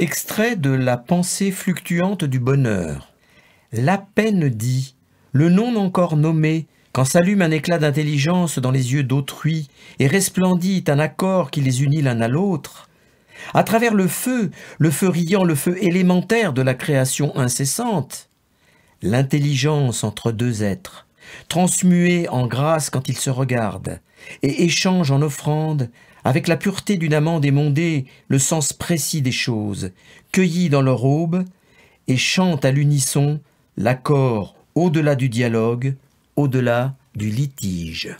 Extrait de la pensée fluctuante du bonheur. La peine dit, le non encore nommé, quand s'allume un éclat d'intelligence dans les yeux d'autrui et resplendit un accord qui les unit l'un à l'autre, à travers le feu, le feu riant, le feu élémentaire de la création incessante, l'intelligence entre deux êtres, transmués en grâce quand ils se regardent, et échangent en offrande, avec la pureté d'une amande émondée, le sens précis des choses, cueillis dans leur aube, et chantent à l'unisson l'accord au-delà du dialogue, au-delà du litige.